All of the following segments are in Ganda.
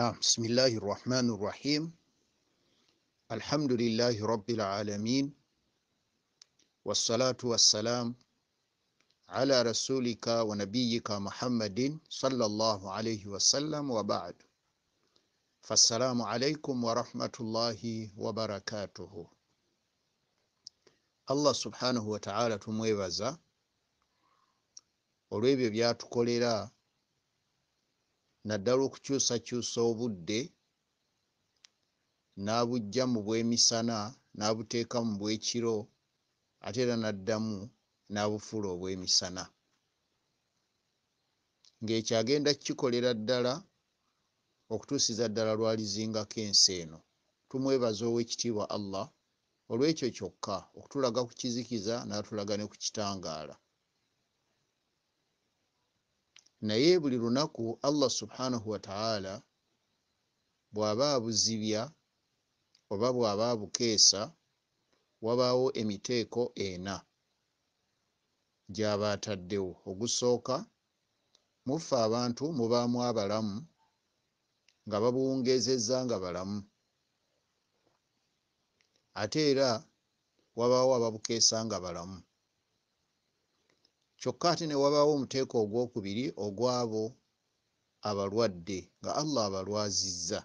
نعم بسم الله الرحمن الرحيم الحمد لله رب العالمين والصلاة والسلام على رسولك ونبيك محمد صلى الله عليه وسلم وبعد فالسلام عليكم ورحمة الله وبركاته الله سبحانه وتعالى wataala tumwebaza olw'ebyo byatukolera naddala okukyusakyusa obudde n'abujja mu bwemisana n'abuteeka mu bwekiro ate era naddamu n'abufula obwemisana ng'ekyagenda kukikolera ddala okutuusiza ddala lwalizingako ensi eno tumwebaza ow'ekitiibwa allah olw'ekyo kyokka okutulaga ku kizikiza n'atulaga ne ku kitangaala naye buli lunaku allah subhanahu wataala bw'aba abuzibya oba bw'aba abukeesa wabaawo emiteeko ena gyaba ataddewo ogusooka mufe abantu mubaamu abalamu nga babuwungezezza nga balamu ate era wabaawo ababukeesa nga balamu kyokka ate ne wabaawo omuteeka ogwokubiri ogwabo abalwadde nga allah abalwazizza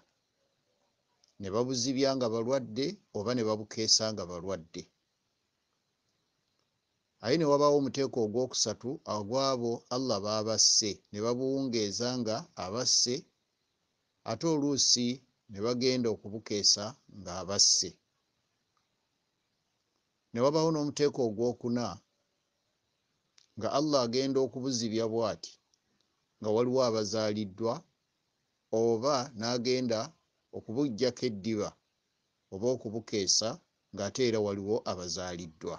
ne babuzibya nga balwadde oba ne babukeesa nga balwadde aye ne wabaawo omuteeka ogwokusatu ogwabo allah baabasse ne babuwungeeza nga abasse ate oluusi ne bagenda okubukeesa nga abasse ne wabaawo n'omuteeka ogwokuna nga allah agenda okubuzibya bwati nga waliwo abazaaliddwa oba n'agenda okubujjako eddiba oba okubukeesa ng'ate era waliwo abazaaliddwa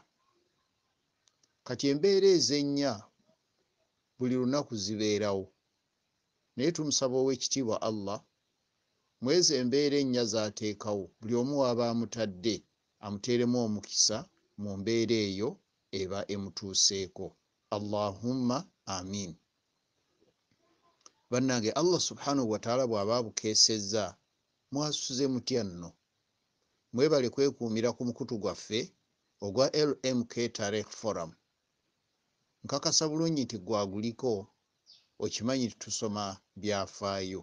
kati embeera ezennya buli lunaku zibeerawo naye tumusaba ow'ekitiibwa allah mwezi embeera ennya zaateekawo buli omu waaba amutadde amuteeremu omukisa mu mbeera eyo eba emutuuseeko allahumma amin bannange allah subhanahu wataala bw'aba bukeesezza mwasuze mutya nno mwebale kwekuumira ku mukutu gwaffe ogwa lmk tarek forum nkakasa bulungi nti gwaguliko okimanyi tusoma byafaayo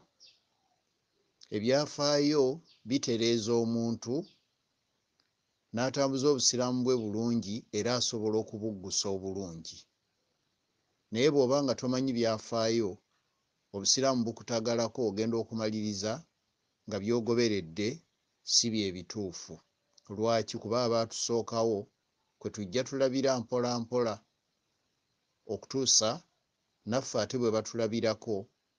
ebyafaayo bitereeza omuntu n'atambuza obusiraamu bwe bulungi era asobola okubuggusa obulungi naye bwoba nga tomanyi byafaayo obusiraamu bukutagalako ogenda okumaliriza nga byogoberedde si bye bituufu lwaki kuba abaatusookawo kwe tujja tulabira mpola mpola okutuusa naffe ate bwe batulabirako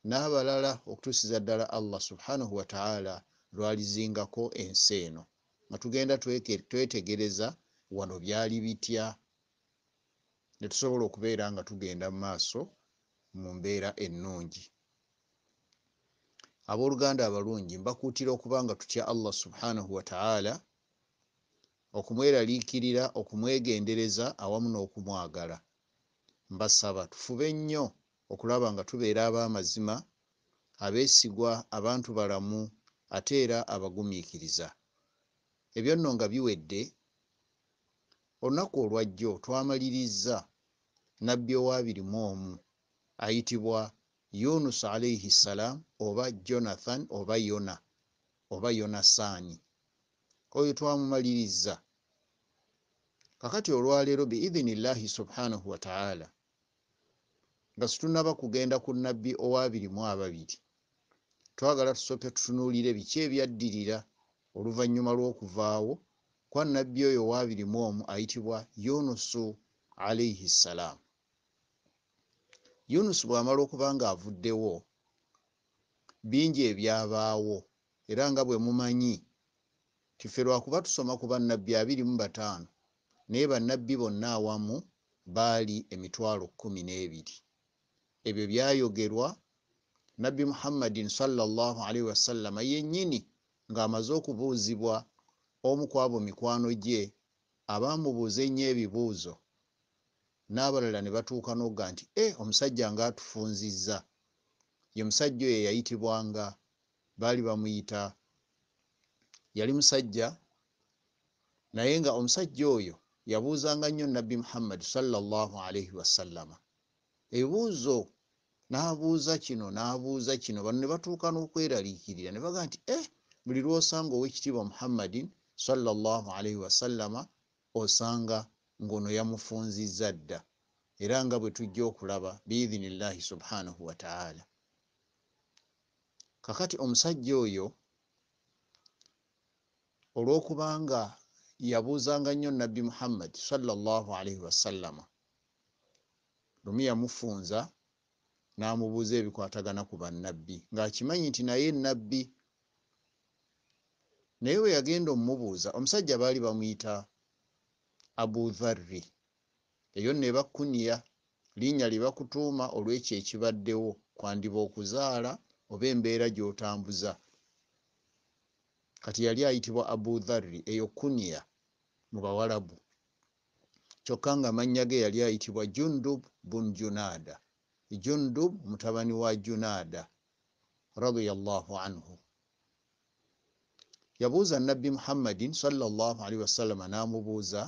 n'abalala okutuusiza ddala allah subhanahu wataala lwalizingako ensi eno nga tugenda twetegereza wano byali bitya netusobola okubeera nga tugenda mu maaso mu mbeera ennungi abooluganda abalungi mbakuutira okuba nga tutya allah subhanahu wataala okumweraliikirira okumwegendereza awamu n'okumwagala mbasaba tufube nnyo okulaba nga tubeera ab'amazima abeesigwa abantu balamu ate era abagumiikiriza ebyo nno nga biwedde olunaku olwajjo twamalirizza nabbi owa 21 ayitibwa yunusu alaihi ssalam oba jonathan oba yona oba yonasaani oyo twamumaliriza kakati olwaleero biidhinillahi subhanahu wataala nga situnaba kugenda ku nabbi owa 22 twagala tusooke tutunuulire biki ebyaddirira oluvannyuma lw'okuvaawo kwa nabbi oyo owa 21 ayitibwa yunusu alaihi ssalaamu yunusu bwamala okuba nga avuddewo bingi ebyabaawo era nga bwe mumanyi tife lwakuba tusoma ku bannabbi 25 naye bannabbi bonna awamu baali emitwalo 12 ebyo byayogerwa nabbi muhammadin salli wasallama yennyini ng'amaze okubuuzibwa omu kwabo mikwano gye abamubuuza ennyo ebibuuzo n'abalala ne batuuka nogga nti e omusajja nga atufunzizza ye musajja oyo yayitibwanga baali bamuyita yali musajja naye nga omusajja oyo yabuuzanga nnyo nabbi muhammadi salllah alaihi wasallama ebibuuzo n'abuuza kino n'abuuza kino bano ne batuuka n'okweraliikirira ne baga nti e buli lwosanga ow'ekitiibwa muhammadin salllah alaihi wasallama osanga ng'ono yamufunziza dda era nga bwe tujja okulaba biidhinillahi subhanahu wataala kakati omusajja oyo olw'okubanga yabuuzanga nnyo nabbi muhammad salllahu alaihi wasallama lumu yamufunza n'amubuuza ebikwatagana ku bannabbi ng'akimanyi nti naye nabbi naye bwe yagenda omumubuuza omusajja baali bamuyita abudharri eyo nebakunya linnya libakutuuma olwekyo ekibaddewo kwandiba okuzaala oba embeera gyotambuza kati yali ayitibwa abudharri eyo kunya mu bawalabu kyokka nga amannya ge yali ayitibwa jundub bun junada jundub mutabani wa junada radiallahu anhu yabuuza nabbi muhammadin sallallahu alaihi wasallama n'amubuuza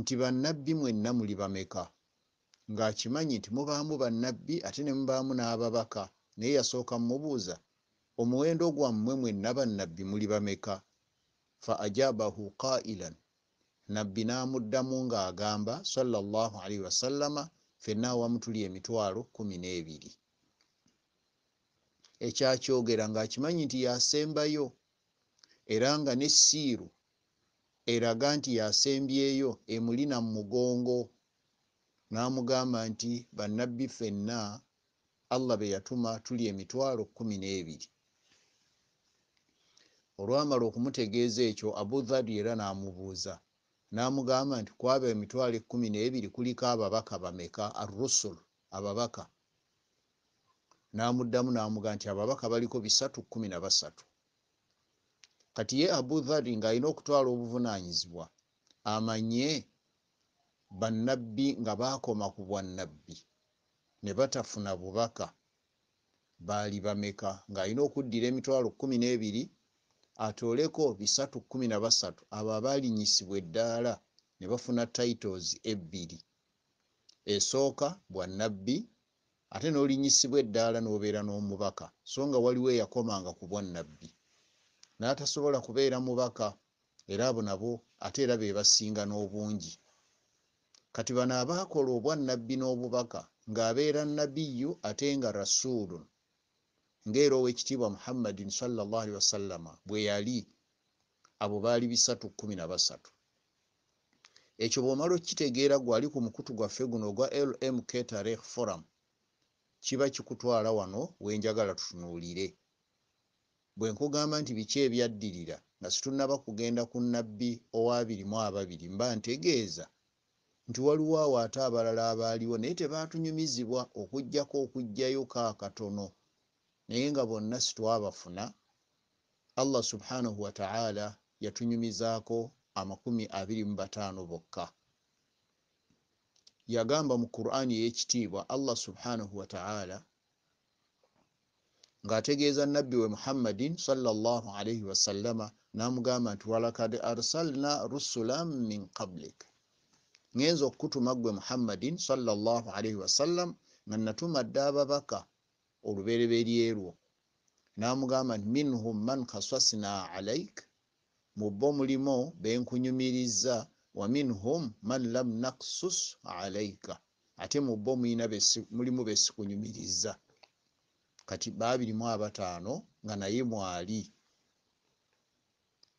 nti bannabbi mwenna muli bameka ng'akimanyi nti mubaamu bannabbi ate ne mubaamu n'ababaka naye yasooka mmubuuza omuwendo gwammwe mwenna bannabbi muli bameka fa ajaabahu qaa'ilan nabbi n'amuddamu ng'agamba sallallahu alaihi wasallama fenna awamu tuli emitwalo kumi n'ebiri ekyakyogera ng'akimanyi nti yasembayo era nga ne siiru eraga nti yasembyeyo emulina mu mugongo n'amugamba nti bannabbi ffenna allah be yatuma tuli emitwalo kumi n'ebiri olwamala okumutegeeza ekyo abudhadi era n'amubuuza n'amugamba nti kwaba emitwalo ekumi n'ebiri kuliko ababaka bameka arusul ababaka n'amuddamu n'amugamba nti ababaka baliko bisatu kumi na basatu kati ye abudhari ng'alina okutwala obuvunanyizibwa amanye bannabbi nga bakoma ku bwannabbi ne batafuna bubaka baali bameka ng'alina okuddira emitwalo kumi n'ebiri atooleko bisatu kumi na basatu abo abaalinyisibwa eddaala ne bafuna titles ebbiri esooka bwannabbi ate n'olinyisibwa eddaala n'obeera n'omubaka so nga waliwo eyakomanga ku bwannabbi n'atasobola kubeera mubaka era abo nabo ate era be basinga n'obungi kati bano abaakola obwannabbi n'obubaka ng'abeera nabiyu ate nga rasuulu ngaera ow'ekitiibwa muhammadin salllahalii wasallama bwe yali abo baali bisatu kumi na basatu ekyo bw'omala okkitegeera gwali ku mukutu gwaffe guno ogwa lm ketareh forum kiba kikutwala wano wenjagala tutunuulire bwe nkugamba nti biki ebyaddirira nga situnaba kugenda ku nnabbi owabirimu ababiri mba ntegeeza nti waliwo awo ate abalala abaaliwo naye tebaatunyumizibwa okugjako okugjayo kaakatono naye nga bonna situwabafuna allah subhanahu wataala yatunyumizaako amakumi abiri mu bataano bokka yagamba mu qur'aani ey'ekitiibwa allah subhanahu wataala ng'ategeeza nabbi we muhammadin salllah alaihi wasallama n'amugamba nti walakad arsalna rusulan min qablik ngenza okutuma gwe muhammadin salllah alaihi wasallam nga natuma dda ababaka olubereberyerwo n'amugamba nti minhum man kasasna alaik mu bo mulimo benkunyumiriza wa minhum man lam naksus alaika ate mu bo mulimu besikunyumiriza kati babirimu abataano nga naye mwali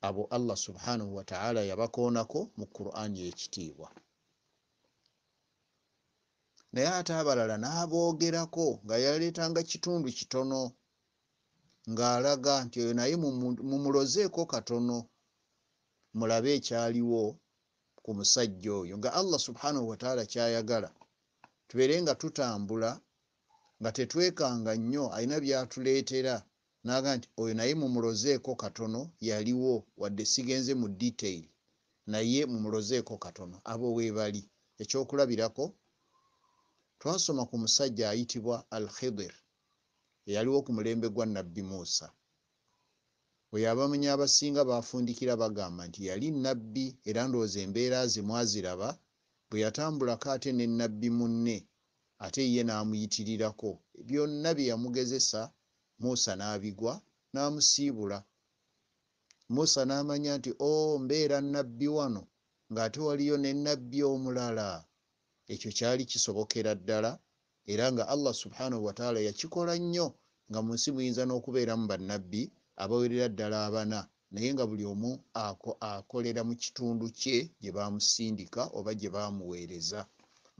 abo allah subhanahu wataala yabakoonako mu qurani yekitiibwa naye ate abalala naboogerako nga yaleetanga kitundu kitono ng'alaga nti oyo naye mumulozeeko katono mulabe ekyaliwo ku musajja oyo nga allah subhanahu wataala kyayagala tubeere nga tutambula nga tetwekanga nnyo alina byatuleetera naga nti oyo naye mumulozeeko katono yaliwo wadde sigenze mu detail naye mumulozeeko katono abo weebali ekyokulabirako twasoma ku musajja ayitibwa al khidir eyaliwo ku mulembe gwa nabbi muusa oyo abamenya abasinga baafundikira bagamba nti yali nabbi era ndowooza embeera ze mwaziraba bwe yatambulako ate ne nabbi munne ate ye n'amuyitirirako byonna bye yamugezesa musa n'abigwa n'amusiibula musa n'amanya nti o oh, mbeera nnabbi wano ng'ate waliyo nennabbi omulala ekyo kyali kisobokera ddala era nga allah subhanahu wataala yakikola nnyo nga mu nsi muyinza n'okubeeramu bannabbi abawerera ddala abana naye nga buli omu ako, akolera mu kitundu kye gye baamusindika oba gye baamuweereza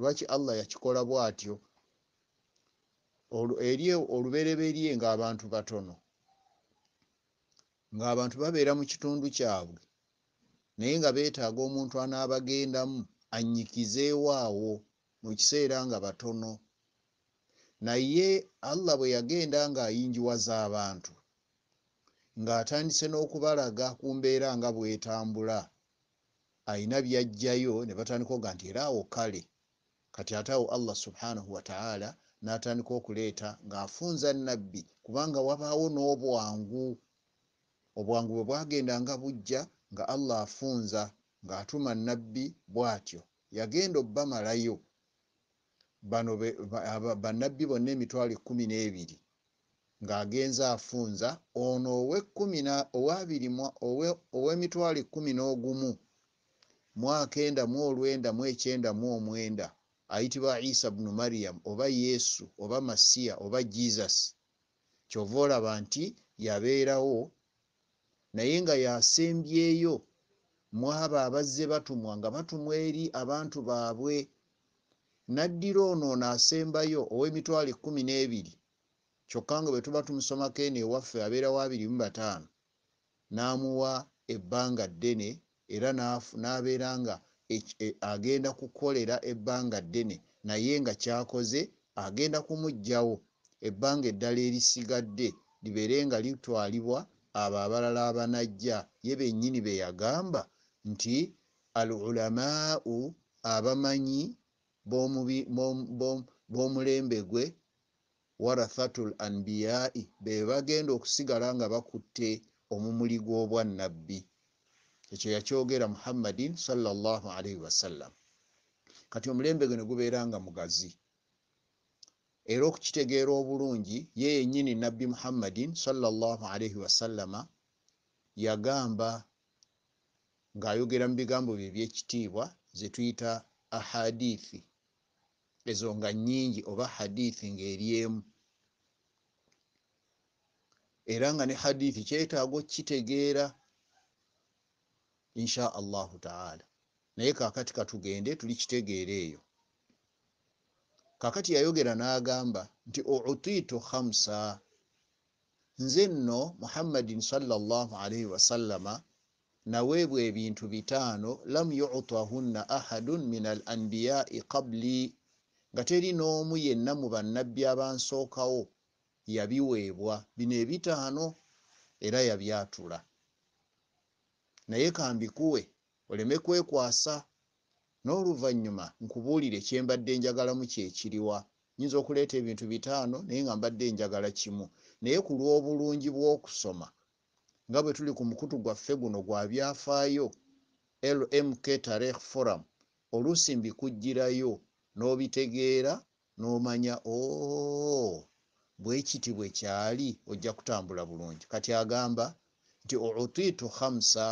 lwaki allah yakikola bwatyo eri e-, olubereberye ngaabantu batono ngaabantu babeera mu kitundu kyabwe naye nga beetaaga omuntu anaabagendamu anyikizeewoawo mu kiseera nga batono naye allah bwe yagenda ng'ayinjiwaza abantu ng'atandise n'okubalaga ku mbeera nga bwetambula ayina byajjayo ne batandika ga nti eraawo kale kati ate awo allah subhanahu wataala natandika okuleeta ngaafunza nabbi kubanga wabaawo n'obwangu obwangu bwe bwagenda nga bujja nga allah afunza ngaatuma nabbi bwatyo yagenda obbamalayo bannabbi bonna emitwalo ekumi n'ebiri ng'agenza afunza ono owemitwalo ekumi n'ogumu mwakenda mu olwenda mu ekyenda mu omwenda ayitibwa isa bunu mariyamu oba yesu oba masiya oba jesus kyova olaba nti yabeerawo naye nga yasembyeyo mwaba abazze batumwa nga batumwa eri abantu baabwe naddira ono ono asembayo ow'emitwalo ekkumi n'ebiri kyokka nga bwe tuba tumusomako eno ewaffe abeerawo abiri mu bataano n'amuwa ebbanga ddene era n'abeera nga E, agenda kukolera ebbanga ddene naye nga kyakoze agenda kumuggyawo ebbanga eddala erisigadde libeere nga litwalibwa abo abalala abanajja ye bennyini be yagamba nti al ulamaau abamanyi b'omulembe gwe warathatu l anbiyaai be bagenda okusigala nga bakutte omumuli gw'obwannabbi ekyo yakyogera muhammadin salllahu alaihi wasallam kati omulembe gwe negubeera nga mugazi era okukitegeera obulungi ye yenyini nabbi muhammadin salllahu alaihi wasallama yagamba ng'ayogera mu bigambo bye byekitiibwa ze tuyita ahadithi ezo nga nyingi oba hadithi ngaeri emu era nga ne hadithi kyetaaga okukitegeera insha allahu taala naye kakati katugende tuli kitegeere eyo kakati yayogera n'agamba nti utiitu khamsa nze nno muhammadin salllahu alaihi wasallama naweebwa ebintu bitaano lam yutahunna ahadun min al anbiyai qabli nga teri n'omu yenna mu bannabbi abansookawo yabiweebwa bino ebitaano era yabyatula naye kambikuwe oleme kwekwasa n'oluvannyuma nkubuulire kyembadde njagalamu kyekiriwa nyinza okuleeta ebintu bitaano naye nga mbadde njagala kimu naye ku lw'obulungi bw'okusoma nga bwe tuli ku mukutu gwaffe guno gwa byafaayo lmk tarekh forum oluusi mbikujjirayo n'obitegeera n'omanya oo bwe kiti bwe kyali ojja kutambula bulungi kati agamba nti utiitu hamsa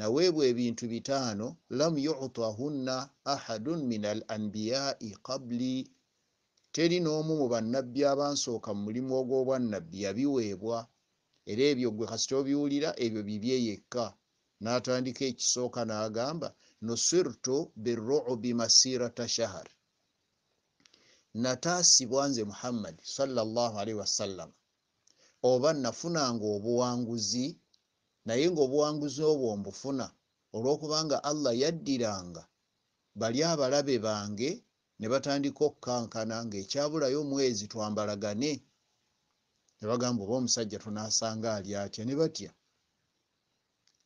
naweebwa ebintu bitaano lam yutahunna ahadun min al anbiyai qabli teri n'omu mu bannabbi abansooka mu mulimu ogw'obwannabbi yabiweebwa era ebyo gwe kasita obiwulira ebyo bibye yekka n'atandika ekisooka n'agamba nusirtu birubi masirata shahar nataasibwa nze muhammadi sallaalwasallama oba nafunanga obuwanguzi naye ngaobuwanguzi obwo mbufuna olwokubanga allah yaddiranga bali abalabe bange ne batandika okukankana ngaekyabulayo omwezi twambalagane nebagamba oba omusajja tunasanga ali atya ne batya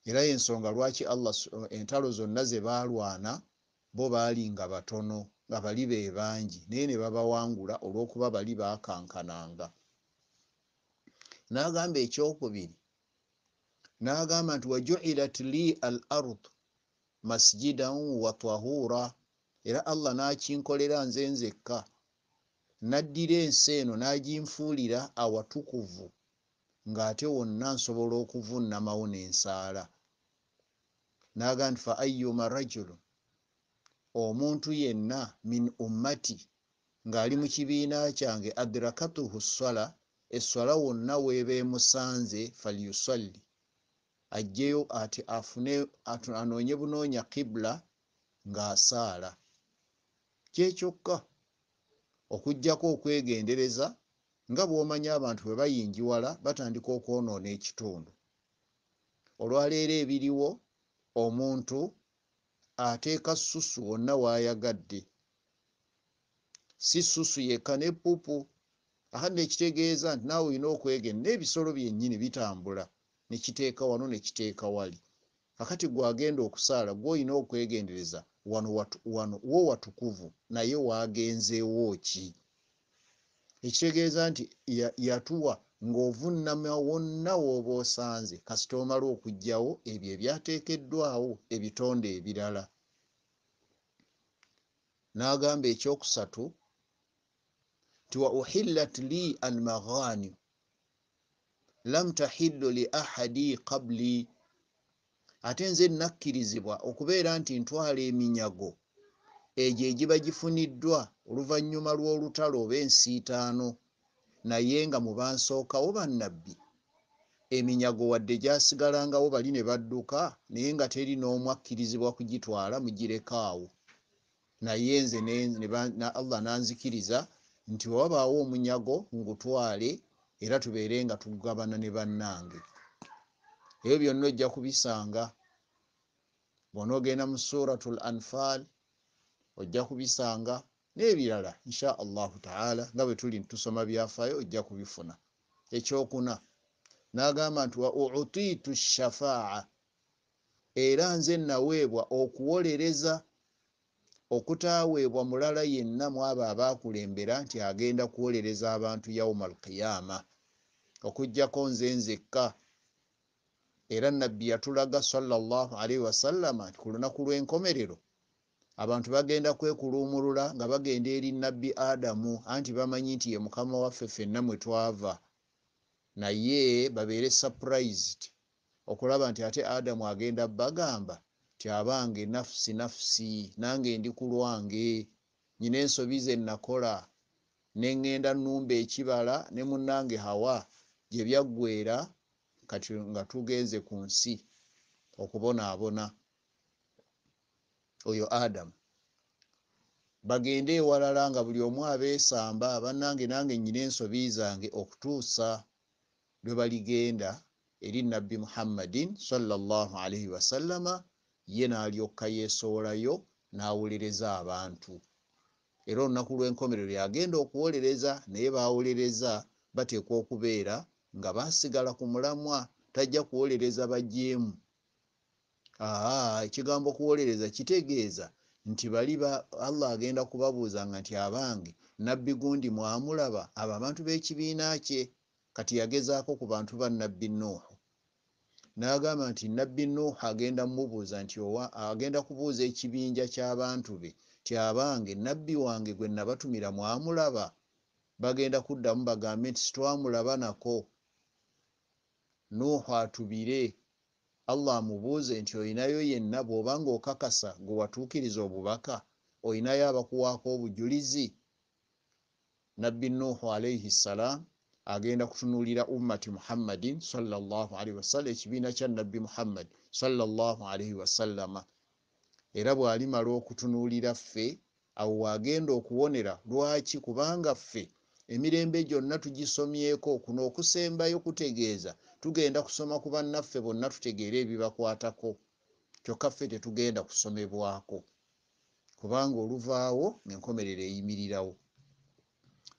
era yensonga lwaki allah entalo zonna zebalwana bo baali nga batono nga bali bebangi naye ne babawangula olwokuba bali bakankananga nagamba ekyokubiri nagamba nti wajuilat li al ard masjidan watahura era allah nakinkolera nze nzekka naddira ensi eno nagimfuulira awatukuvu ngaate wonna nsobola okuvunnamawo nensaala nagamba nti faayuma rajulu omuntu yenna min ummati ngaali mu kibiina kyange adrakatuhu sala esswala e wonna weba emusanze falyusalli ajjeyo ati afune anoonye bunoonya kibula ngaasaala kyekyokka okugjako okwegendereza nga bwomanyi abantu bwe bayingiwala batandika okwonoona ekitundu olwaleero ebiriwo omuntu ateeka susu wonna waayagadde si susu yekka ne ppupu aha nekitegeeza nti naawe olina okwegenda n'ebisolo byennyini bitambula nekiteeka wano nekiteeka wali kakati gweagenda okusaala gweolina okwegendereza wano wano wo watukuvu naye wagenzeewo ki ekitegeeza nti yatuwa ng'ovunnama wonna woba osanze kasita omala okugjawo ebyo ebyateekeddwawo ebitonde ebirala n'agamba ekyokusatu nti wa uhillat lii almaghanimu lam tahillu li ahadi qabli ate nze nakkirizibwa okubeera nti ntwala eminyago egyo egiba gifuniddwa oluvannyuma lw'olutalo oba ensiitaano naye nga mu bansookawo bannabbi eminyago wadde gyasigalangawo bali ne badduka naye nga teri n'omu akkirizibwa kugitwala mugirekaawo naye nze na allah nanzikiriza nti wabaawo omunyago ngutwale era tubeere nga tugabana ne bannange ebyo byonna ojja kubisanga bona ogenda mu suratul anfal ojja kubisanga n'ebirala insha allahu taala nga bwe tuli ntusoma byafaayo ojja kubifuna ekyokuna n'agamba nti wa utiitu shafaa era nze naweebwa okuwolereza okutaweebwa mulala yenna mu abo abakulembera nti agenda kuwolereza abantu yaumal qiyama okujjako nze nzekka era nabbi yatulaga salalaalii wasalama nti ku lunaku lw'enkomerero abantu bagenda kwekuluumulula nga bagenda eri nabbi adamu anti bamanyi nti ye mukama waffe fenna mwe twava naye babeere surprised okulaba nti ate adamu agenda bagamba nti abange nafusi nafusi nange ndi ku lwange nyina ensobi ze nakola ne ŋŋenda nnumba ekibala ne munnange hawa gye byaggweera kati nga tugenze ku nsi okubonaabona oyo adamu bagende ewalala nga buli omu abeesamba bannange nange nnyina ensobi zange okutuusa lwe baligenda eri nabbi muhammadin sallallahu alaihi wasallama ye n'alyokka yeesowolayo n'awolereza abantu era olunaku lw'enkomerero yagenda okuwolereza naye baawolereza bateekwa okubeera nga baasigala ku mulamwa tajja kuwolereza bajeemu aa ekigambo okuwolereza kitegeeza nti bali allah agenda kubabuuzanga nti abange nabbi gundi mwamulaba abo abantu b'ekibiina kye kati yagezaako ku bantu bannabbi nuuhu n'agamba nti nabbi nuuha agenda mubuuza nti agenda kubuuza ekibinja ky'abantu be tyabange nabbi wange gwe nabatumira mwamulaba bagenda kuddamu bagambe nti sitwamulaba nako nuuha atubire allah amubuuze nti oyinayo yenna bw'obanga okakasa gwe watuukiriza obubaka oyinayo abakuwaako obujulizi nabbi nuuhu alaihi ssalaamu agenda kutunulira ummati muhammadin sawasalla ekibiina kya nabbi muhammad sawasalama era bwalimala okutunulira ffe awo wagenda okuwonera lwaki kubanga ffe emirembe gyonna tugisomyeko kuno okusembayo kutegeeza tugenda kusoma ku bannaffe bonna tutegeere ebibakwatako kyokka ffe tetugenda kusomebwako kubanga oluvaawo ngaenkomerero eyimirirawo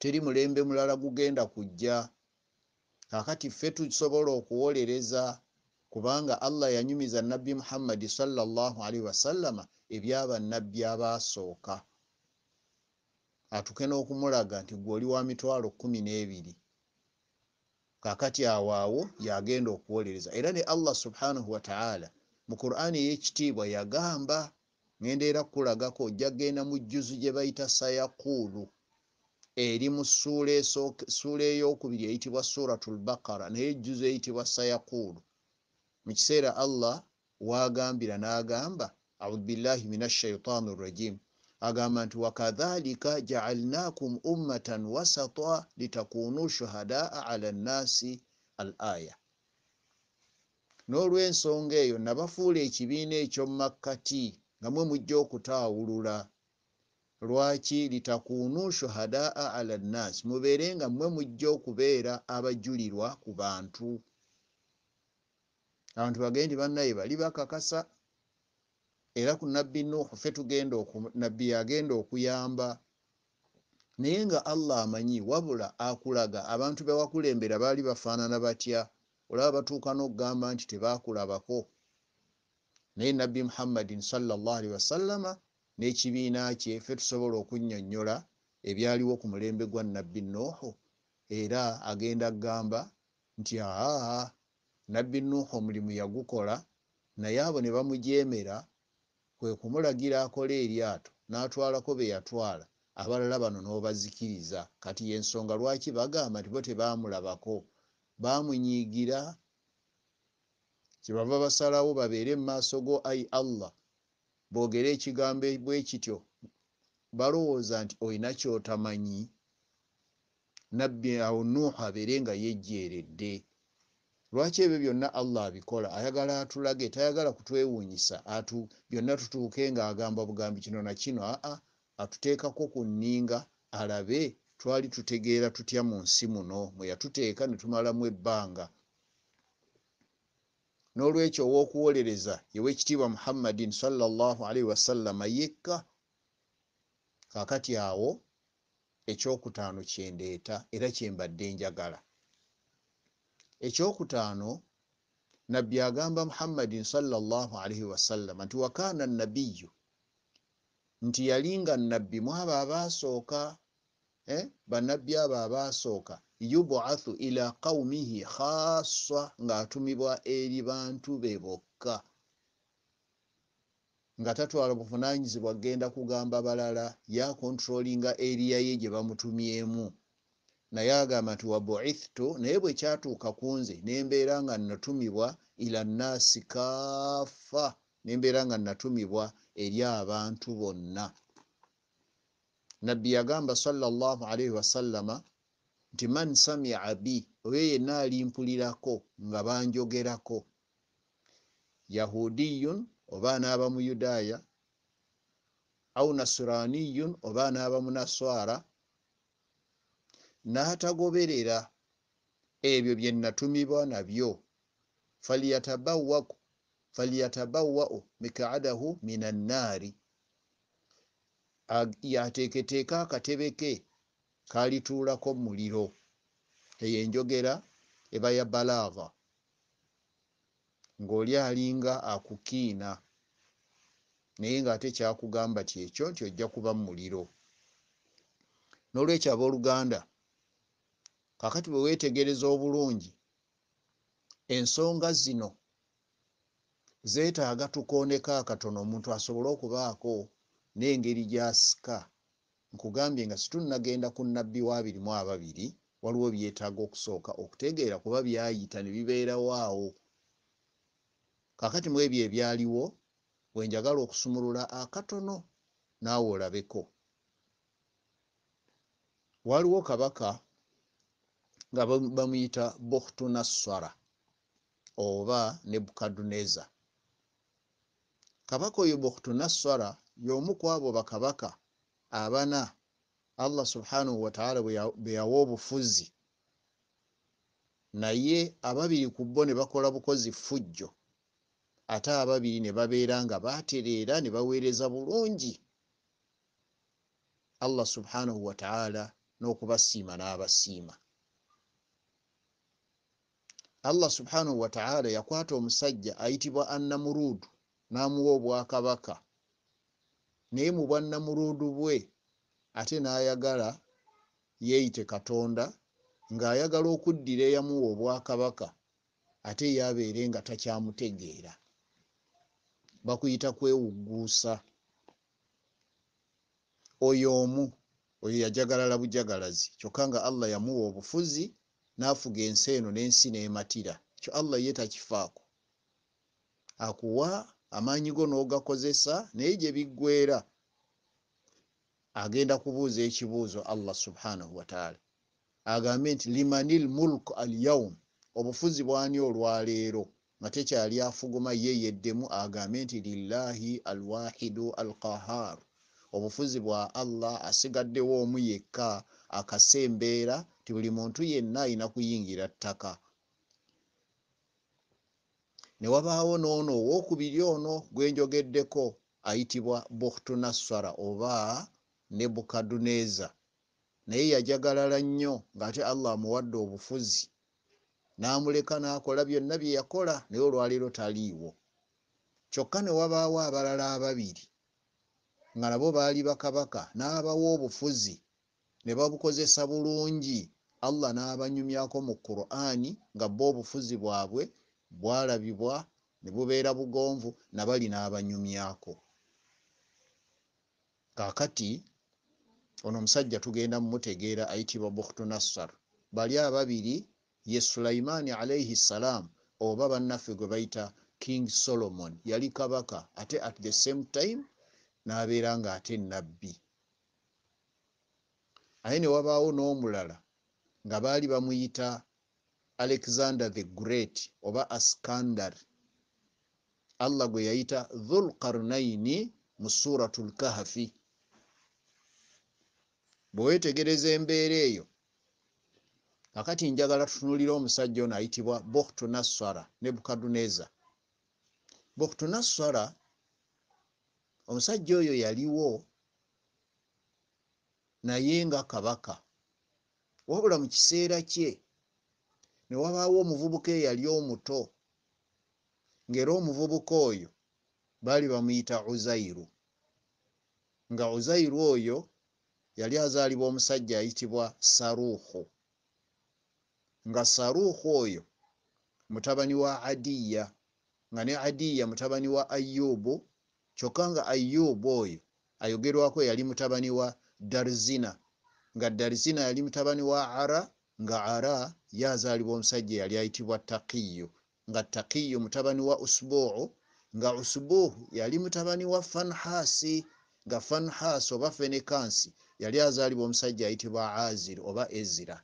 teri mulembe mulala gugenda kujja kakati ffe tusobola okuwolereza kubanga allah yanyumiza nabbi muhammadi salllahalihi wasallama ebyabannabbi abaasooka atuke n'okumulaga nti gwe oli wa mitwalo kumi n'ebiri kakati awo awo yagenda okuwolereza era ne allah subhanahu wataala mu qurani eyekitiibwa yagamba ngenda era kulagako ojja genda mu jjuzu gye bayita sayakulu eri mu ssuula eyokubiri eyitibwa suratul bakara naye ejjuzo eyitibwa sayakulu mu kiseera allah wagambira n'agamba audubillahi min ashaitaani rrajim agamba nti wakadhalika jaalnakum ummatan wasata litakunu shuhadaa ala nnaasi al aya n'olwensonga eyo nabafuula ekibiina ekyo mu makkati nga mwe mujja okutaawulula lwaki litakunu shuhadaa ala nnaasi mubeere nga mmwe mujja okubeera abajulirwa ku bantu abantu bagee nti bannaye bali bakakasa era ku nabbi nuhu fe tugenda nabbi yagenda okuyamba naye nga allah amanyi wabula akulaga abantu bewakulembera baali bafaanana batya olaba batuuka n'okugamba nti tebakulabako naye nabbi muhammadin sallaalwasalama n'ekibiina kye ffe tusobola okunnyonnyola ebyaliwo ku mulembe gwa nabbi nooho era agenda agamba nti aa nabbi nooho omulimu yagukola naye abo ne bamujeemera kwe kumulagira akole eryato n'atwalako be yatwala abalala bano n'obazikiriza kati yensonga lwaki bagamba nti bo tebaamulabako baamunyiigira kyebava basalawo babeere mu maaso go ai allah bwogere ekigambo bwe kityo balowooza nti olina kyotamanyi nabbi awo nuuha abeere nga yejjeeredde lwaki ebyo byonna allah abikola ayagala atulage tayagala kutwewuunyisa atu byonna tutuuke nga agamba bugambi kino nakino aa atuteekako ku nninga alabe twali tutegeera tutya mu nsi muno mweyatuteeka ne tumalamu ebbanga nolwekyo owokuwolereza yewekitiibwa muhammadin salaalii wasalama yekka kakati awo ekyokutaano kyendeeta era kyembadde njagala ekyokutaano nabbi agamba muhammadin salaalii wasalama nti wakaana nabiyu nti yali nga nabbi mwaba abaasooka eh, bannabbi abo abaasooka yubuathu ila qaumihi khaswa ng'atumibwa eri bantu be bokka nga tatwala buvunanyizibwa genda kugamba balala yakontrolinga eriya ye gye bamutumyemu naye agamba nti wabuithtu naye bwe kyatuuka kunze nembeera nga natumibwa ila nnaasi kaafa nembeera nga natumibwa eri abantu bonna nabbi yagamba sallallahu alaihi wasallama nti man samia bi oyo yenna alimpulirako nga banjogerako yahudiyun oba anaaba muyudaaya au nasuraniyun oba anaaba munaswara n'atagoberera ebyo bye natumibwa nabyo falyatabawa'u mikaadahu min annaari yateeketeeka akatebe ke kalituulako muliro eyo enjogera eba ya balaava ng'oli alinga akukiina naye ng'ate kyakugamba kyekyo nti ojja kuba muliro n'olwekyo abooluganda kakati bwe weetegereza obulungi ensonga zino zeetaaga tukooneka akatono omuntu asobole okubaako n'engeri gy'asika nkugambye nga situnnagenda ku nnabbi wa abirimu ababiri waliwo byetaaga okusooka okutegeera kuba byayita ne bibeerawoawo kaakati mu ebyo ebyaliwo wenjagala okusumulula akatono naawe olabeko waliwo kabaka nga bamuyita bohtunasswara oba nebukadunezar kabaka oyo bohtunasswara y'omu kwabo bakabaka abana allah subhanahu wataala beyawa obufuzi naye ababiri ku bo ne bakola bukozi fujjo ate ababiri ne babeera nga batereera ne baweereza bulungi allah subhanahu wataala n'okubasiima n'abasiima allah subhanahu wataala yakwata omusajja ayitibwa annamuruudu n'amuwa obwakabaka naye mu bwannamuluudu bwe ate n'ayagala yeeyite katonda ng'ayagala okuddira eyamuwa obwakabaka ate yaabeere nga takyamutegeera bakuyita kwewugguusa oyo omu oyo yajagalala bujagalazi kyokka nga allah yamuwa obufuzi n'afuga ensi eno n'ensi n'ematira kyo allah ye takifaako akuwa amaanyi go n'ogakozesa naye gye biggweera agenda kubuuza ekibuuzo allah subhanahu wataala agambe nti limanil mulk alyaum obufuzi bwani olwaleero nga tekyali afuguma yeyeddemu agambe nti lillahi alwahidu alqaharu obufuzi bwa allah asigaddewo omu yekka akasa embeera ti buli muntu yenna ayina kuyingira ttaka ne wabaawo n'ono owookubiri ono gwe njogeddeko ayitibwa bukhtunassara oba nebukaduneza naye yajagalala nnyo ng'ate allah amuwadde obufuzi n'amuleka n'akola byonna bye yakola naye olwaleero taliiwo kyokka ne wabaawo abalala ababiri nga nabo baali bakabaka n'abawa obufuzi ne babukozesa bulungi allah n'abanyumyako mu qur'ani nga bo obufuzi bwabwe bwalabibwa ne bubeera bugonvu nabali n'abanyumyako kaakati ono omusajja tugenda mumutegeera ayitibwa bukhtu nassar bali ababiri ye sulaimaani alaihi ssalaamu oba bannaffe gwe bayita king solomon yali kabaka ate at the same time n'abeera nga ate nabbi aye ne wabaawo n'omulala nga baali bamuyita alexander the great oba askandar allah gwe yayita dhulkarnaini mu surati lkahafi bwewetegereza embeera eyo kakati njagala tutunulira omusajja ono ayitibwa bohtu nassara nebukaduneza bohtu nassara omusajja oyo yaliwo naye nga kabaka wabula mu kiseera kye ne wabaawo omuvubuka eyali omuto ngaera omuvubuka oyo baali bamuyita uzayiru nga uzayiru oyo yali azaalibwa omusajja ayitibwa saruuhu nga saruuhu oyo mutabani wa adiya nga ne adiya mutabani wa ayubu kyokka nga ayubu oyo ayogerwako yali mutabani wa darzina nga darzina yali mutabani wa ara nga ara ye azaaliwa omusajja eyali ayitibwa takiyu nga takiyu mutabani wa usbuu nga usbuu yali mutabani wa fanhasi nga fanhasi oba fenekansi yali azaaliwa omusajja ayitibwa aziri oba ezira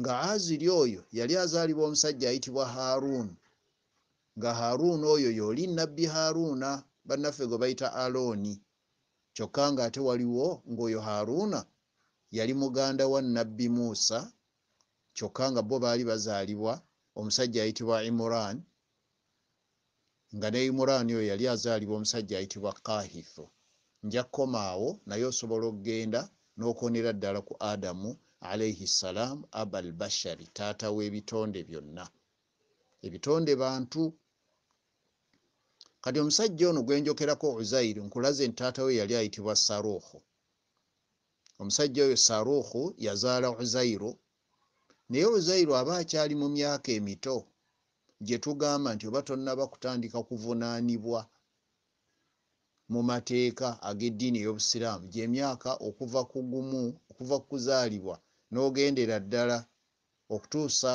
nga aziri oyo yali azaaliwa omusajja ayitibwa haruunu nga haruuna oyo yoli nabbi haruuna bannaffe gwe bayita alooni kyokka ng'ate waliwo ng'oyo haruuna yali muganda wa nabbi muusa kyokka nga bo baali bazaalibwa omusajja ayitibwa imuran nga ne imuran oyo yali azaalibwa omusajja ayitibwa kahifu nja kkomaawo naye osobola okgenda n'okonera ddala ku adamu alaihi ssalaam abal bashari taata w'ebitonde byonna ebitonde bantu kati omusajja ono gwenjokerako uzairi nkulaze nti taata we yali ayitibwa saruhu omusajja oyo saruhu yazaala uzairu naye oluzairo aba akyali mu myaka emito gye tugamba nti oba tonnaba kutandika kuvunaanibwa mu mateeka ag'eddiini ey'obusiraamu gyemyaka okuva ku gumu okuva ku kuzaalibwa n'ogendera ddala okutuusa